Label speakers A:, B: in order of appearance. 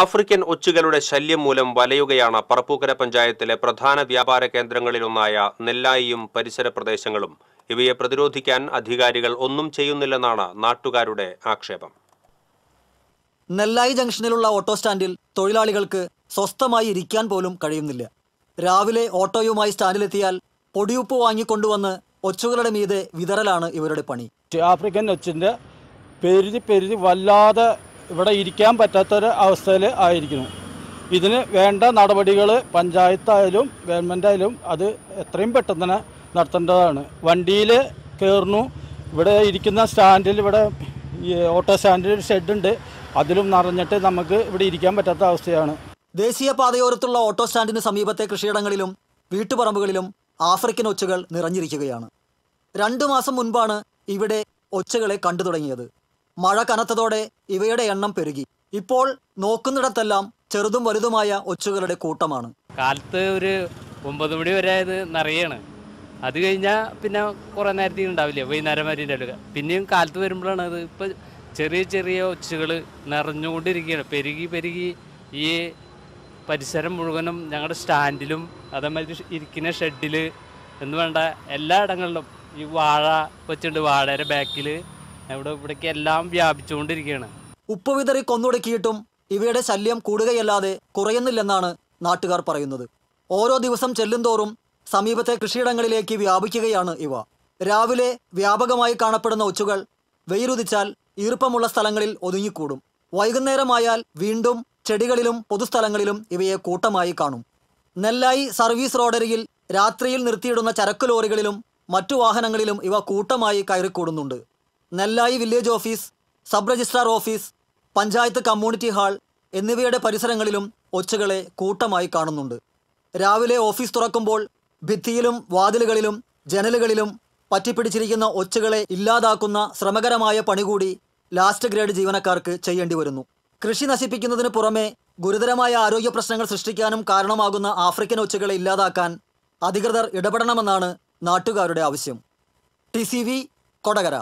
A: African ഒച്ചുകളുടെ ശല്യം മൂലം വലയുകയാണ് പറപ്പൂക്കര പഞ്ചായത്തിലെ പ്രധാന വ്യാപാര കേന്ദ്രങ്ങളിലൊന്നായ നെല്ലായിയും പരിസര പ്രദേശങ്ങളും ഇവയെ പ്രതിരോധിക്കാൻ അധികാരികൾ ഒന്നും ചെയ്യുന്നില്ലെന്നാണ് നാട്ടുകാരുടെ ആക്ഷേപം
B: നെല്ലായി ജംഗ്ഷനിലുള്ള ഓട്ടോ സ്റ്റാൻഡിൽ തൊഴിലാളികൾക്ക് സ്വസ്ഥമായി ഇരിക്കാൻ പോലും കഴിയുന്നില്ല രാവിലെ
C: ഓട്ടോയുമായി സ്റ്റാൻഡിലെത്തിയാൽ പൊടിയുപ്പ് വാങ്ങിക്കൊണ്ടുവന്ന് ഒച്ചുകളുടെ മീതെ വിതറലാണ് ഇവരുടെ പണി ആഫ്രിക്കൻ ഒച്ചിന്റെ പെരുതി പെരുതി വല്ലാതെ ഇവിടെ ഇരിക്കാൻ പറ്റാത്തൊരു അവസ്ഥയിൽ ആയിരിക്കുന്നു ഇതിന് വേണ്ട നടപടികൾ പഞ്ചായത്തായാലും ഗവൺമെൻറ്റായാലും അത് എത്രയും പെട്ടെന്ന് തന്നെ നടത്തേണ്ടതാണ് വണ്ടിയിൽ കയറുന്നു ഇവിടെ ഇരിക്കുന്ന സ്റ്റാൻഡിൽ ഇവിടെ ഓട്ടോ സ്റ്റാൻഡിൽ ഒരു ഷെഡുണ്ട് അതിലും നിറഞ്ഞിട്ട് നമുക്ക് ഇവിടെ ഇരിക്കാൻ പറ്റാത്ത അവസ്ഥയാണ് ദേശീയപാതയോരത്തുള്ള ഓട്ടോ സ്റ്റാൻഡിന് സമീപത്തെ കൃഷിയിടങ്ങളിലും
B: വീട്ടുപറമ്പുകളിലും ആഫ്രിക്കൻ ഒച്ചകൾ നിറഞ്ഞിരിക്കുകയാണ് രണ്ടു മാസം മുൻപാണ് ഇവിടെ ഒച്ചകളെ കണ്ടു തുടങ്ങിയത് മഴ കനത്തതോടെ ഇവയുടെ എണ്ണം പെരുകി ഇപ്പോൾ നോക്കുന്നിടത്തെല്ലാം ചെറുതും വലുതുമായ ഒച്ചുകളുടെ കൂട്ടമാണ്
A: കാലത്ത് ഒരു ഒമ്പത് മണി വരെ ഇത് നിറയാണ് അത് കഴിഞ്ഞാൽ പിന്നെ കുറെ നേരത്തേക്ക് ഉണ്ടാവില്ല വൈകുന്നേരം വരെ ഉണ്ടാവില്ല പിന്നെയും കാലത്ത് വരുമ്പോഴാണ് അത് ഇപ്പം ചെറിയ ചെറിയ ഒച്ചുകൾ നിറഞ്ഞുകൊണ്ടിരിക്കുകയാണ് പെരുകി പെരുകി ഈ പരിസരം മുഴുവനും ഞങ്ങളുടെ സ്റ്റാൻഡിലും അതേമാതിരി ഇരിക്കുന്ന ഷെഡിൽ എന്ന് വേണ്ട എല്ലാ ഇടങ്ങളിലും ഈ വാഴ വെച്ചിട്ടുണ്ട് വാഴയുടെ ബാക്കിൽ ഇവിടെ ഇവിടേക്ക് എല്ലാം വ്യാപിച്ചുകൊണ്ടിരിക്കുകയാണ്
B: ഉപ്പ് വിതറി കൊന്നൊടുക്കിയിട്ടും ഇവയുടെ ശല്യം കൂടുകയല്ലാതെ കുറയുന്നില്ലെന്നാണ് നാട്ടുകാർ പറയുന്നത് ഓരോ ദിവസം ചെല്ലുംതോറും സമീപത്തെ കൃഷിയിടങ്ങളിലേക്ക് വ്യാപിക്കുകയാണ് ഇവ രാവിലെ വ്യാപകമായി കാണപ്പെടുന്ന ഒച്ചുകൾ വെയിലുദിച്ചാൽ ഈർപ്പമുള്ള സ്ഥലങ്ങളിൽ ഒതുങ്ങിക്കൂടും വൈകുന്നേരമായാൽ വീണ്ടും ചെടികളിലും പൊതുസ്ഥലങ്ങളിലും ഇവയെ കൂട്ടമായി കാണും നെല്ലായി സർവീസ് റോഡരികിൽ രാത്രിയിൽ നിർത്തിയിടുന്ന ചരക്കു ലോറികളിലും മറ്റു വാഹനങ്ങളിലും ഇവ കൂട്ടമായി കയറിക്കൂടുന്നുണ്ട് Nellayi village office sub registrar office panchayat community hall എന്നിവയുടെ പരിസരങ്ങളിലും ഒച്ചകളെ കൂട്ടമായി കാണുന്നുണ്ട് രാവിലെ ഓഫീസ് തുറക്കുമ്പോൾ ഭിത്തിയിലും വാതിലുകളിലും ജനലുകളിലും പറ്റിപ്പിടിച്ചിരിക്കുന്ന ഒച്ചകളെ ഇല്ലാതാക്കുന്ന ശ്രമകരമായ പണികൂടി ലാസ്റ്റ് ഗ്രേഡ് ജീവനക്കാർക്ക് ചെയ്യേണ്ടി വരുന്നു കൃഷി നശിപ്പിക്കുന്നതിന് പുറമെ ഗുരുതരമായ ആരോഗ്യ പ്രശ്നങ്ങൾ സൃഷ്ടിക്കാനും കാരണമാകുന്ന ആഫ്രിക്കൻ ഒച്ചകളെ ഇല്ലാതാക്കാൻ അധികൃതർ ഇടപെടണമെന്നാണ് നാട്ടുകാരുടെ ആവശ്യം ടി സി വി കൊടകര